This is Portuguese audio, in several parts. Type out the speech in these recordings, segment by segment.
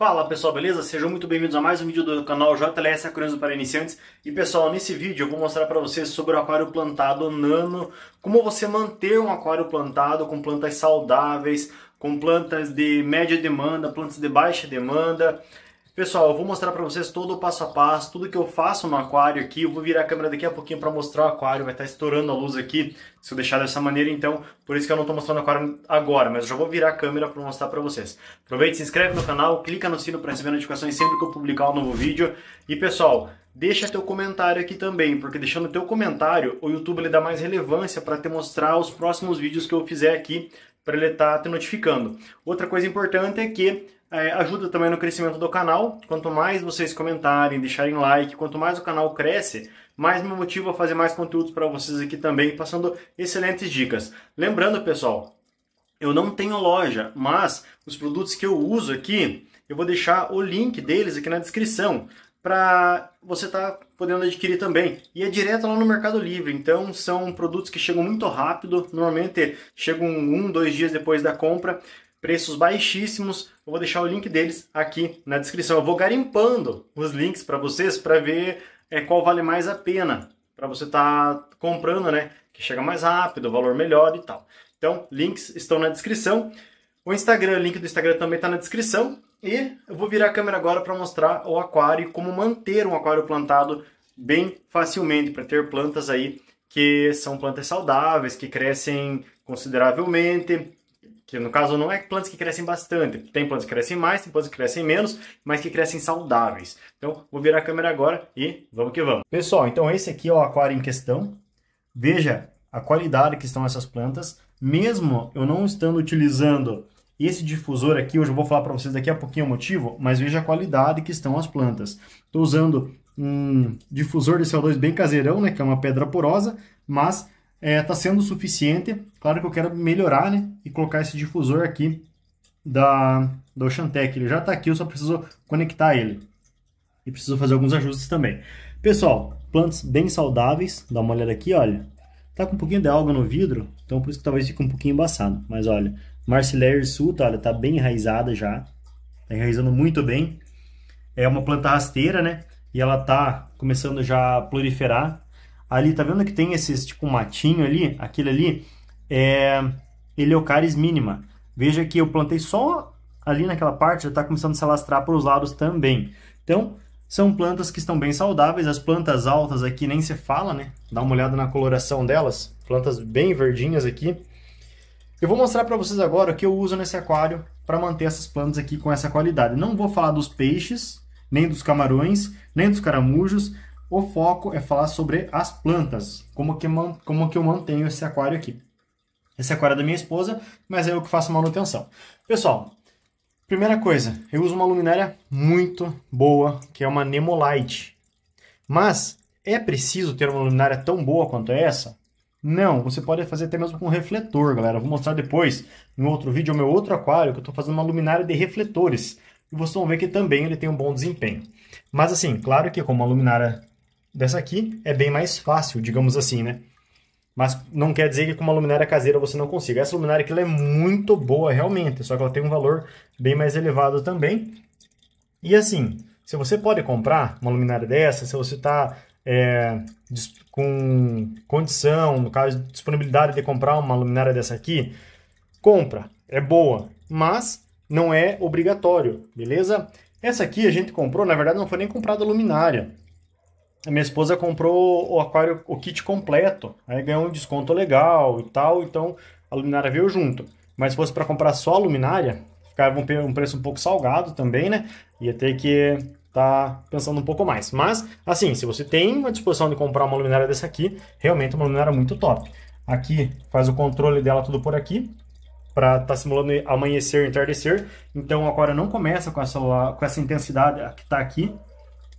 Fala pessoal, beleza? Sejam muito bem-vindos a mais um vídeo do canal JLS Aquarianos para Iniciantes. E pessoal, nesse vídeo eu vou mostrar para vocês sobre o aquário plantado nano, como você manter um aquário plantado com plantas saudáveis, com plantas de média demanda, plantas de baixa demanda, Pessoal, eu vou mostrar para vocês todo o passo a passo, tudo que eu faço no aquário aqui. Eu vou virar a câmera daqui a pouquinho para mostrar o aquário, vai estar tá estourando a luz aqui, se eu deixar dessa maneira, então, por isso que eu não estou mostrando o aquário agora, mas eu já vou virar a câmera para mostrar para vocês. Aproveite, se inscreve no canal, clica no sino para receber notificações sempre que eu publicar um novo vídeo. E pessoal, deixa teu comentário aqui também, porque deixando teu comentário, o YouTube ele dá mais relevância para te mostrar os próximos vídeos que eu fizer aqui, para ele estar tá te notificando. Outra coisa importante é que é, ajuda também no crescimento do canal. Quanto mais vocês comentarem, deixarem like, quanto mais o canal cresce, mais me motiva a fazer mais conteúdos para vocês aqui também, passando excelentes dicas. Lembrando, pessoal, eu não tenho loja, mas os produtos que eu uso aqui, eu vou deixar o link deles aqui na descrição para você estar tá podendo adquirir também. E é direto lá no Mercado Livre, então são produtos que chegam muito rápido, normalmente chegam um, dois dias depois da compra, preços baixíssimos eu vou deixar o link deles aqui na descrição. Eu vou garimpando os links para vocês para ver é, qual vale mais a pena para você estar tá comprando, né? Que chega mais rápido, valor melhor e tal. Então, links estão na descrição. O Instagram, o link do Instagram também está na descrição. E eu vou virar a câmera agora para mostrar o aquário, como manter um aquário plantado bem facilmente, para ter plantas aí que são plantas saudáveis, que crescem consideravelmente, que no caso não é plantas que crescem bastante, tem plantas que crescem mais, tem plantas que crescem menos, mas que crescem saudáveis. Então, vou virar a câmera agora e vamos que vamos. Pessoal, então esse aqui é o aquário em questão. Veja a qualidade que estão essas plantas. Mesmo eu não estando utilizando esse difusor aqui, hoje eu vou falar para vocês daqui a pouquinho o motivo, mas veja a qualidade que estão as plantas. Estou usando um difusor de CO2 bem caseirão, né, que é uma pedra porosa, mas está é, tá sendo suficiente. Claro que eu quero melhorar, né? E colocar esse difusor aqui da, da Oceantec. Ele já está aqui, eu só preciso conectar ele. E preciso fazer alguns ajustes também. Pessoal, plantas bem saudáveis. Dá uma olhada aqui, olha. Tá com um pouquinho de alga no vidro, então por isso que talvez fique um pouquinho embaçado. Mas olha, Marcillaire hirsuta, tá, olha, tá bem enraizada já. Tá enraizando muito bem. É uma planta rasteira, né? E ela tá começando já a proliferar ali, tá vendo que tem esses, tipo, matinho ali? Aquele ali é Eleocaris é mínima. Veja que eu plantei só ali naquela parte, já está começando a se alastrar para os lados também. Então, são plantas que estão bem saudáveis, as plantas altas aqui nem se fala, né? Dá uma olhada na coloração delas, plantas bem verdinhas aqui. Eu vou mostrar para vocês agora o que eu uso nesse aquário para manter essas plantas aqui com essa qualidade. Não vou falar dos peixes, nem dos camarões, nem dos caramujos, o foco é falar sobre as plantas, como que, como que eu mantenho esse aquário aqui. Esse aquário é da minha esposa, mas é eu que faço manutenção. Pessoal, primeira coisa, eu uso uma luminária muito boa, que é uma Nemolite. Mas é preciso ter uma luminária tão boa quanto essa? Não, você pode fazer até mesmo com refletor, galera. Eu vou mostrar depois, em outro vídeo, é o meu outro aquário, que eu estou fazendo uma luminária de refletores. E vocês vão ver que também ele tem um bom desempenho. Mas assim, claro que com uma luminária Dessa aqui é bem mais fácil, digamos assim, né? Mas não quer dizer que com uma luminária caseira você não consiga. Essa luminária aqui é muito boa realmente, só que ela tem um valor bem mais elevado também. E assim, se você pode comprar uma luminária dessa, se você está é, com condição, no caso, disponibilidade de comprar uma luminária dessa aqui, compra, é boa, mas não é obrigatório, beleza? Essa aqui a gente comprou, na verdade não foi nem comprada a luminária a minha esposa comprou o aquário, o kit completo, aí ganhou um desconto legal e tal, então a luminária veio junto. Mas se fosse para comprar só a luminária, ficava um preço um pouco salgado também, né? Ia ter que tá pensando um pouco mais. Mas, assim, se você tem uma disposição de comprar uma luminária dessa aqui, realmente é uma luminária muito top. Aqui faz o controle dela tudo por aqui, para estar tá simulando amanhecer, e entardecer. Então, agora não começa com essa, com essa intensidade que está aqui,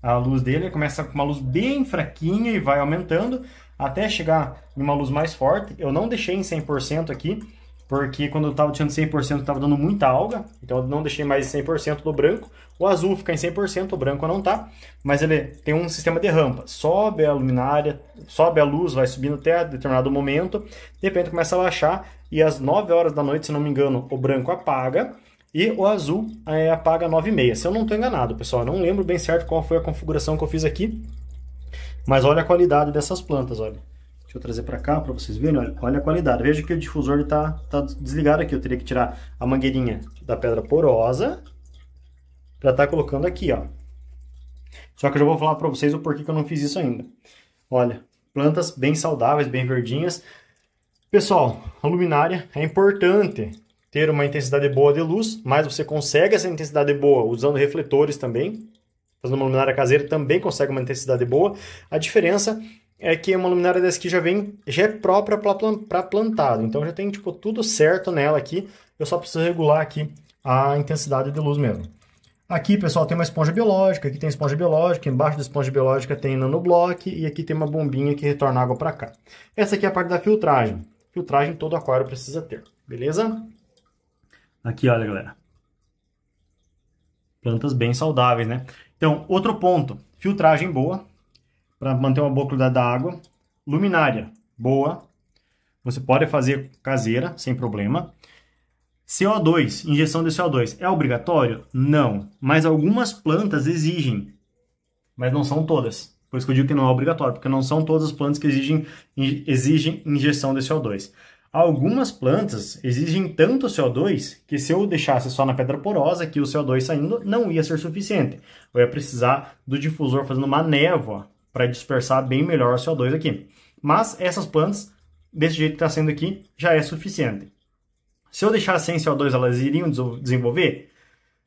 a luz dele, começa com uma luz bem fraquinha e vai aumentando até chegar em uma luz mais forte. Eu não deixei em 100% aqui, porque quando eu estava tirando 100% estava dando muita alga, então eu não deixei mais 100% do branco. O azul fica em 100%, o branco não tá, mas ele tem um sistema de rampa. Sobe a luminária, sobe a luz, vai subindo até determinado momento, de repente começa a baixar e às 9 horas da noite, se não me engano, o branco apaga e o azul é, apaga 9,6. Se eu não estou enganado, pessoal, não lembro bem certo qual foi a configuração que eu fiz aqui. Mas olha a qualidade dessas plantas, olha. Deixa eu trazer para cá para vocês verem. Olha, olha, a qualidade. Veja que o difusor está tá desligado aqui. Eu teria que tirar a mangueirinha da pedra porosa para estar tá colocando aqui, ó. Só que eu já vou falar para vocês o porquê que eu não fiz isso ainda. Olha, plantas bem saudáveis, bem verdinhas. Pessoal, a luminária é importante ter uma intensidade boa de luz, mas você consegue essa intensidade boa usando refletores também. Fazendo uma luminária caseira também consegue uma intensidade boa. A diferença é que uma luminária dessa aqui já vem, já é própria para plantado. Então já tem tipo, tudo certo nela aqui. Eu só preciso regular aqui a intensidade de luz mesmo. Aqui, pessoal, tem uma esponja biológica, aqui tem esponja biológica, embaixo da esponja biológica tem nanoblock e aqui tem uma bombinha que retorna água para cá. Essa aqui é a parte da filtragem. Filtragem todo aquário precisa ter, beleza? Aqui, olha, galera. Plantas bem saudáveis, né? Então, outro ponto. Filtragem boa, para manter uma boa qualidade da água. Luminária, boa. Você pode fazer caseira, sem problema. CO2, injeção de CO2, é obrigatório? Não. Mas algumas plantas exigem, mas não são todas. Por isso que eu digo que não é obrigatório, porque não são todas as plantas que exigem, exigem injeção de CO2. Algumas plantas exigem tanto CO2 que se eu deixasse só na pedra porosa, que o CO2 saindo não ia ser suficiente. Eu ia precisar do difusor fazendo uma névoa para dispersar bem melhor o CO2 aqui. Mas essas plantas, desse jeito que está sendo aqui, já é suficiente. Se eu deixar sem CO2, elas iriam desenvolver?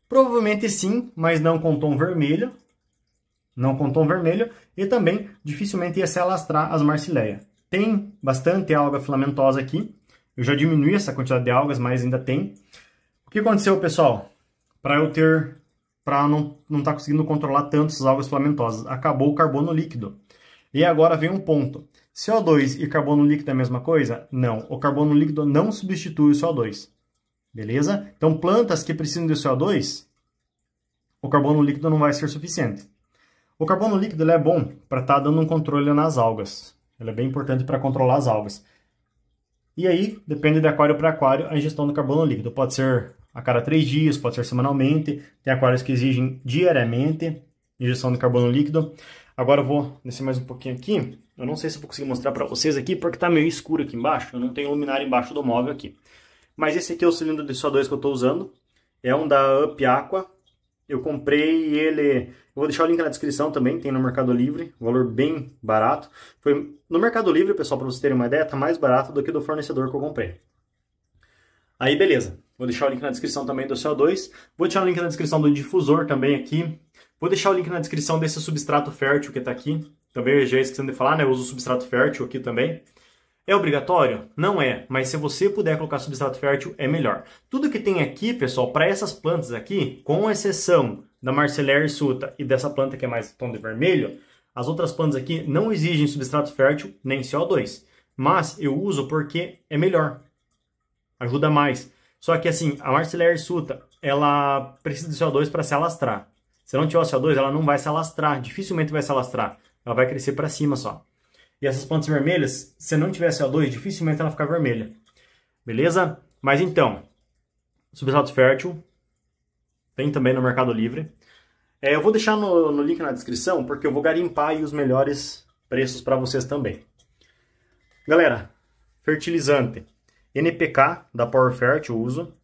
Provavelmente sim, mas não com tom vermelho. Não com tom vermelho. E também dificilmente ia se alastrar as marsileias. Tem bastante alga filamentosa aqui. Eu já diminui essa quantidade de algas, mas ainda tem. O que aconteceu, pessoal? Para eu ter para não não estar tá conseguindo controlar tanto essas algas filamentosas, acabou o carbono líquido. E agora vem um ponto. CO2 e carbono líquido é a mesma coisa? Não, o carbono líquido não substitui o CO2. Beleza? Então, plantas que precisam de CO2, o carbono líquido não vai ser suficiente. O carbono líquido é bom para estar tá dando um controle nas algas. Ela é bem importante para controlar as algas. E aí, depende de aquário para aquário, a ingestão do carbono líquido. Pode ser a cada três dias, pode ser semanalmente. Tem aquários que exigem diariamente injeção de carbono líquido. Agora eu vou descer mais um pouquinho aqui. Eu não sei se vou conseguir mostrar para vocês aqui, porque está meio escuro aqui embaixo. Eu não tenho luminária embaixo do móvel aqui. Mas esse aqui é o cilindro de CO2 que eu estou usando. É um da Up Aqua eu comprei ele, vou deixar o link na descrição também, tem no Mercado Livre, valor bem barato. Foi no Mercado Livre, pessoal, para vocês terem uma ideia, tá mais barato do que do fornecedor que eu comprei. Aí beleza. Vou deixar o link na descrição também do CO2. Vou deixar o link na descrição do difusor também aqui. Vou deixar o link na descrição desse substrato fértil que está aqui. Também eu já esqueci de falar, né? Eu uso substrato fértil aqui também. É obrigatório? Não é, mas se você puder colocar substrato fértil é melhor. Tudo que tem aqui, pessoal, para essas plantas aqui, com exceção da Marcellaria suta e dessa planta que é mais tom de vermelho, as outras plantas aqui não exigem substrato fértil nem CO2, mas eu uso porque é melhor, ajuda mais. Só que assim, a Marcellaria suta, ela precisa de CO2 para se alastrar. Se não tiver CO2, ela não vai se alastrar, dificilmente vai se alastrar. Ela vai crescer para cima só. E essas plantas vermelhas, se não tiver CO2, dificilmente ela ficar vermelha. Beleza? Mas então, substrato fértil, tem também no Mercado Livre. É, eu vou deixar no, no, link na descrição, porque eu vou garimpar aí os melhores preços para vocês também. Galera, fertilizante. NPK, da Power Fert, eu uso.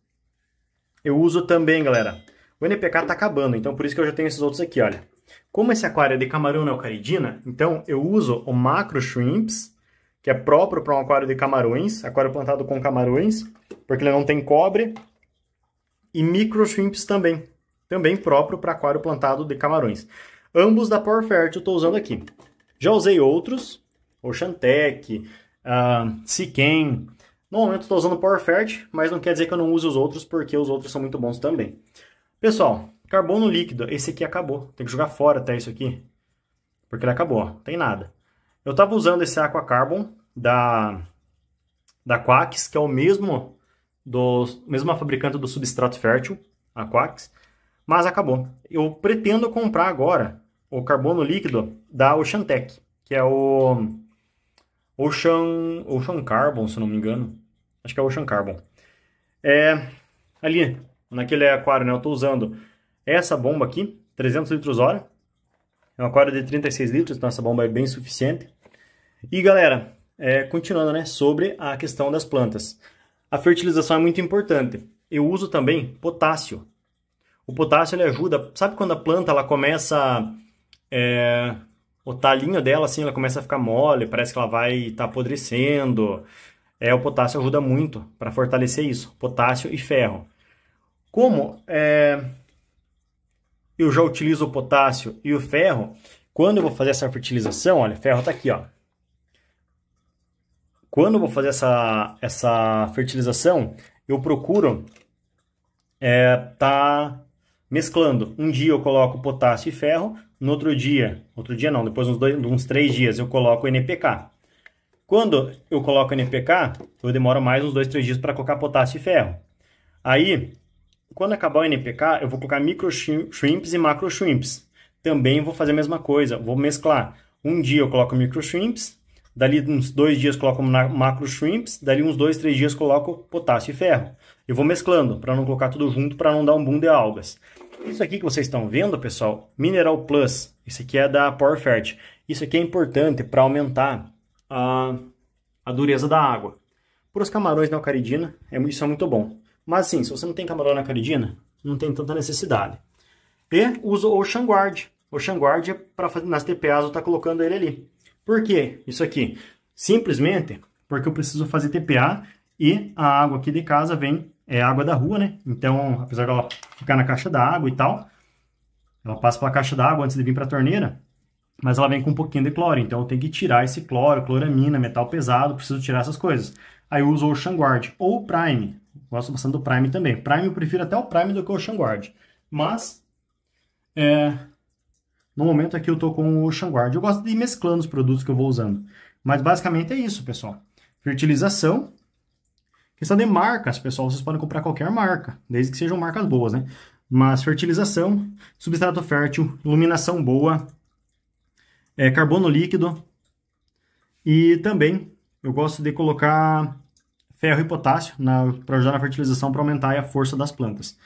Eu uso também, galera. O NPK tá acabando, então por isso que eu já tenho esses outros aqui, olha. Como esse aquário é de camarão neocaridina, então eu uso o macro shrimps, que é próprio para um aquário de camarões, aquário plantado com camarões, porque ele não tem cobre, e micro shrimps também, também próprio para aquário plantado de camarões. Ambos da Power Fértil eu estou usando aqui. Já usei outros, Ocean Tech, uh, No momento estou usando Power Fert, mas não quer dizer que eu não use os outros, porque os outros são muito bons também. Pessoal, Carbono líquido, esse aqui acabou. Tem que jogar fora até isso aqui, porque ele acabou, ó. não tem nada. Eu estava usando esse Aqua Carbon da, da Quax, que é o mesmo, do, mesma fabricante do substrato fértil, a Quax, mas acabou. Eu pretendo comprar agora o carbono líquido da Oceantec, que é o Ocean, Ocean Carbon, se não me engano. Acho que é Ocean Carbon. É, ali, naquele aquário, né, eu estou usando essa bomba aqui, 300 litros hora. É um aquário de 36 litros, então essa bomba é bem suficiente. E galera, é, continuando né, sobre a questão das plantas. A fertilização é muito importante. Eu uso também potássio. O potássio ele ajuda, sabe quando a planta ela começa, é, o talinho dela assim, ela começa a ficar mole, parece que ela vai estar tá apodrecendo. É, o potássio ajuda muito para fortalecer isso, potássio e ferro. Como é, eu já utilizo o potássio e o ferro, quando eu vou fazer essa fertilização, olha, ferro está aqui, ó. Quando eu vou fazer essa, essa fertilização, eu procuro é, tá mesclando. Um dia eu coloco potássio e ferro, no outro dia, outro dia não, depois uns, dois, uns três dias eu coloco NPK. Quando eu coloco NPK, eu demoro mais uns dois, três dias para colocar potássio e ferro. Aí quando acabar o NPK, eu vou colocar micro shrimps e macro shrimps. Também vou fazer a mesma coisa, vou mesclar. Um dia eu coloco micro shrimps, dali uns dois dias coloco macro shrimps, dali uns dois, três dias coloco potássio e ferro. Eu vou mesclando para não colocar tudo junto, para não dar um boom de algas. Isso aqui que vocês estão vendo, pessoal, Mineral Plus, Isso aqui é da PowerFert. Isso aqui é importante para aumentar a, a dureza da água. Para os camarões na alcaridina, é, isso é muito bom. Mas assim, se você não tem camarona caridina, não tem tanta necessidade. E uso o Ocean Guard. Ocean Guard é para nas TPAs eu estou tá colocando ele ali. Por que isso aqui? Simplesmente porque eu preciso fazer TPA e a água aqui de casa vem, é água da rua, né? Então, apesar dela ficar na caixa d'água e tal, ela passa pela caixa d'água antes de vir para a torneira, mas ela vem com um pouquinho de cloro, então eu tenho que tirar esse cloro, cloramina, metal pesado, preciso tirar essas coisas. Aí eu uso o Ocean Guard ou Prime. Gosto bastante do Prime também. Prime eu prefiro até o Prime do que o Ocean Guard. Mas, é, no momento aqui eu tô com o Ocean Guard. Eu gosto de ir mesclando os produtos que eu vou usando. Mas basicamente é isso, pessoal. Fertilização. Questão de marcas, pessoal. Vocês podem comprar qualquer marca, desde que sejam marcas boas, né? Mas fertilização, substrato fértil, iluminação boa, é, carbono líquido. E também eu gosto de colocar ferro e potássio para ajudar na fertilização para aumentar a força das plantas.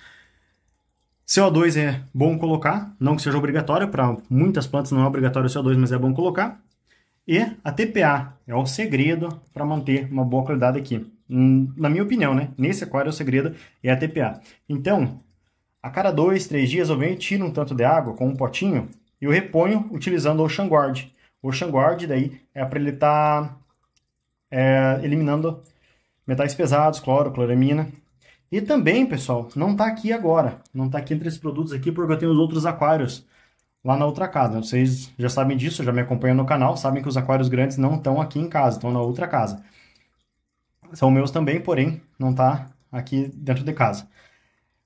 CO2 é bom colocar, não que seja obrigatório, para muitas plantas não é obrigatório o CO2, mas é bom colocar. E a TPA é o segredo para manter uma boa qualidade aqui. Hum, na minha opinião, né? Nesse aquário é o segredo é a TPA. Então, a cada dois, três dias eu venho e tiro um tanto de água com um potinho e eu reponho utilizando o Ocean Guard. O Ocean Guard daí é para ele estar tá, é, eliminando metais pesados, cloro, cloramina. E também, pessoal, não está aqui agora, não está aqui entre esses produtos aqui porque eu tenho os outros aquários lá na outra casa. Vocês já sabem disso, já me acompanham no canal, sabem que os aquários grandes não estão aqui em casa, estão na outra casa. São meus também, porém, não está aqui dentro de casa.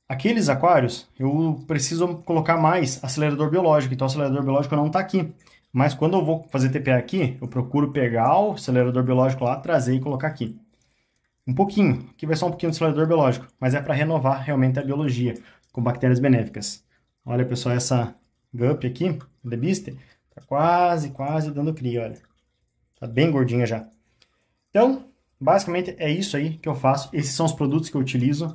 Aqueles aquários, eu preciso colocar mais acelerador biológico, então o acelerador biológico não está aqui. Mas quando eu vou fazer TPA aqui, eu procuro pegar o acelerador biológico lá, trazer e colocar aqui. Um pouquinho, que vai só um pouquinho do acelerador biológico, mas é para renovar realmente a biologia com bactérias benéficas. Olha, pessoal, essa gup aqui, lebister, tá quase, quase dando cria, olha. Tá bem gordinha já. Então, basicamente é isso aí que eu faço. Esses são os produtos que eu utilizo.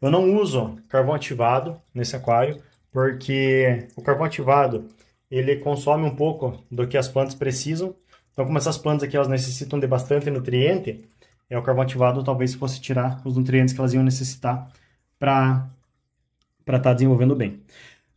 Eu não uso carvão ativado nesse aquário, porque o carvão ativado, ele consome um pouco do que as plantas precisam. Então, como essas plantas aqui, elas necessitam de bastante nutriente, é, o carvão ativado talvez fosse tirar os nutrientes que elas iam necessitar para estar tá desenvolvendo bem.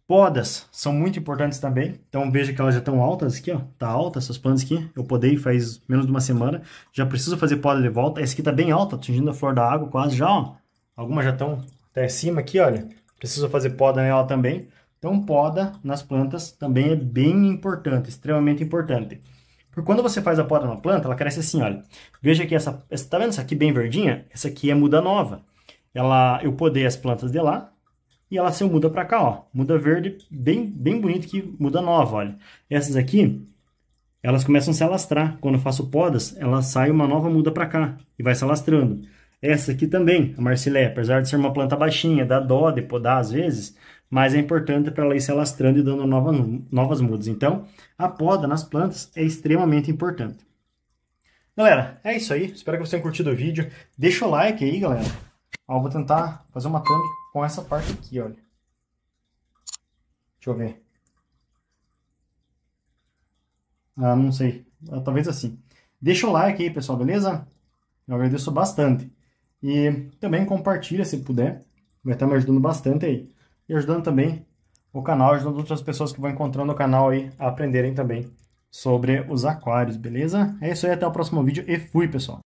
Podas são muito importantes também, então veja que elas já estão altas aqui, ó, tá alta essas plantas aqui, eu podei faz menos de uma semana, já preciso fazer poda de volta, essa aqui tá bem alta, atingindo a flor da água quase já, ó, algumas já estão até cima aqui, olha, preciso fazer poda nela também, então poda nas plantas também é bem importante, extremamente importante. Porque quando você faz a poda na planta, ela cresce assim, olha. Veja que essa, essa tá vendo essa aqui bem verdinha? Essa aqui é muda nova. Ela, eu podei as plantas de lá e ela se muda para cá, ó. Muda verde, bem, bem bonito que muda nova, olha. Essas aqui, elas começam a se alastrar. Quando eu faço podas, ela sai uma nova muda para cá e vai se alastrando. Essa aqui também, a Marcilé, apesar de ser uma planta baixinha, dá dó de podar às vezes, mas é importante para ela ir se alastrando e dando novas novas mudas. Então, a poda nas plantas é extremamente importante. Galera, é isso aí. Espero que vocês tenham curtido o vídeo. Deixa o like aí, galera. Ó, vou tentar fazer uma thumb com essa parte aqui, olha. Deixa eu ver. Ah, não sei. Ah, talvez assim. Deixa o like aí, pessoal, beleza? Eu agradeço bastante. E também compartilha se puder. Vai estar me ajudando bastante aí e ajudando também o canal, ajudando outras pessoas que vão encontrando o canal aí a aprenderem também sobre os aquários, beleza? É isso aí, até o próximo vídeo e fui, pessoal!